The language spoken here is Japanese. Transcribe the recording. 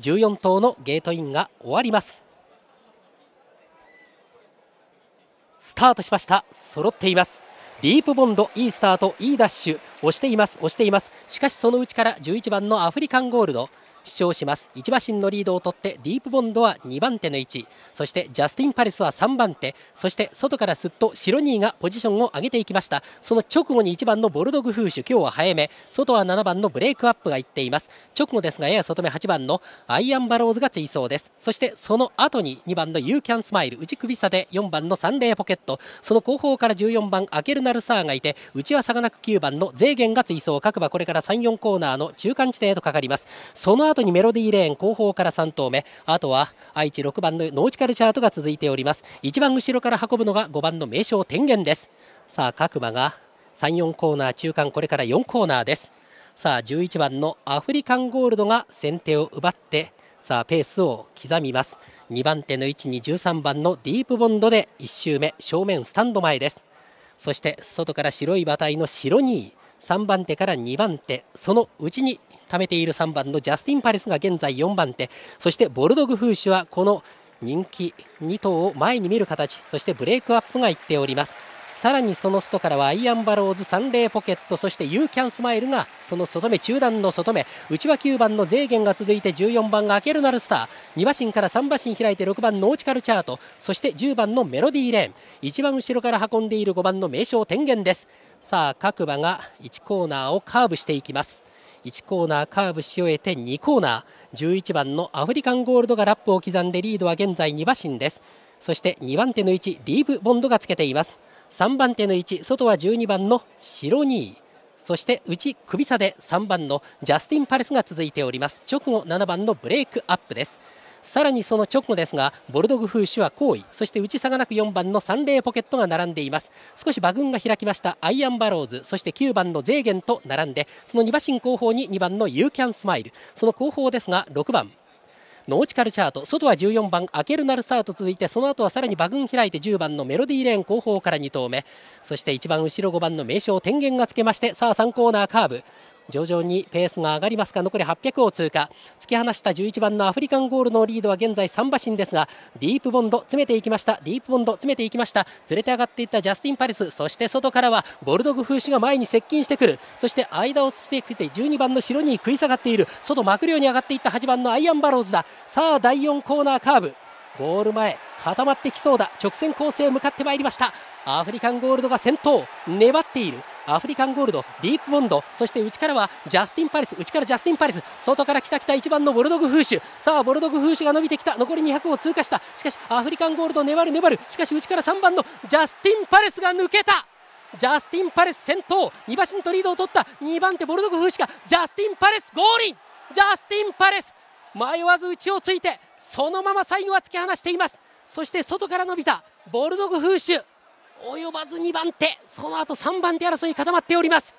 14頭のゲートインが終わりますスタートしました揃っていますディープボンドいいスタートいいダッシュ押しています押していますしかしそのうちから11番のアフリカンゴールド主張します1馬身のリードを取ってディープボンドは2番手の位置そしてジャスティン・パレスは3番手そして外からすっとシロニーがポジションを上げていきましたその直後に1番のボルドグフーシュ今日は早め外は7番のブレイクアップがいっています直後ですがやや外目8番のアイアンバローズが追走ですそしてその後に2番のユーキャンスマイル内首差で4番のサンレーポケットその後方から14番アケルナルサーがいて内は差がなく9番のゼーゲンが追走各馬これから34コーナーの中間地点へとかかりますそのの後にメロディーレーン後方から3頭目あとは愛知6番のノーチカルチャートが続いております一番後ろから運ぶのが5番の名将天元ですさあ各馬が34コーナー中間これから4コーナーですさあ11番のアフリカンゴールドが先手を奪ってさあペースを刻みます2番手の位置に13番のディープボンドで1周目正面スタンド前ですそして外から白い馬体の白2位3番手から2番手そのうちに貯めている3番のジャスティン・パレスが現在4番手そしてボルドグフーシュはこの人気2頭を前に見る形そしてブレイクアップがいっております。さらにその外からはアイアンバローズサンレーポケットそしてユーキャンスマイルがその外目中段の外目内は9番のゼーゲンが続いて14番がアケルナルスター2馬身から3馬身開いて6番ノーチカルチャートそして10番のメロディーレーン一番後ろから運んでいる5番の名称天元ですさあ各馬が1コーナーをカーブしていきます1コーナーカーブし終えて2コーナー11番のアフリカンゴールドがラップを刻んでリードは現在2馬身ですそして2番手の位置ディーブ・ボンドがつけています3番手の1外は12番の白ーそして内首差で3番のジャスティン・パレスが続いております直後7番のブレイクアップですさらにその直後ですがボルドグフーシュは後位そして内差がなく4番のサンレーポケットが並んでいます少し馬群が開きましたアイアンバローズそして9番のゼーゲンと並んでその2馬身後方に2番のユーキャンスマイルその後方ですが6番ノーチカルチャート外は14番アケルナルサーと続いてその後はさらに馬群開いて10番のメロディーレーン後方から2投目そして1番後ろ5番の名将天元がつけましてさあ3コーナーカーブ徐々にペースが上がりますが残り800を通過突き放した11番のアフリカンゴールのリードは現在3馬身ですがディープボンド詰めていきましたディープボンド詰めていきましたずれて上がっていったジャスティン・パレスそして外からはボルドグフーシュが前に接近してくるそして間をつけて12番の白に食い下がっている外幕うに上がっていった8番のアイアンバローズださあ第4コーナーカーブゴール前固まってきそうだ直線コースへ向かってまいりましたアフリカンゴールドが先頭粘っているアフリカンゴールドディープボンドそして内からはジャスティン・パレス内からジャスティン・パレス外から来た来た1番のボルドグフーシュさあボルドグフーシュが伸びてきた残り200を通過したしかしアフリカンゴールド粘る粘るしかし内から3番のジャスティン・パレスが抜けたジャスティン・パレス先頭2馬身とリードを取った2番手ボルドグフーシュがジャスティン・パレスゴーリンジャスティン・パレス迷わず内をついてそのまま最後は突き放していますそして外から伸びたボルドグフーシュ及ばず2番手その後3番手争いに固まっております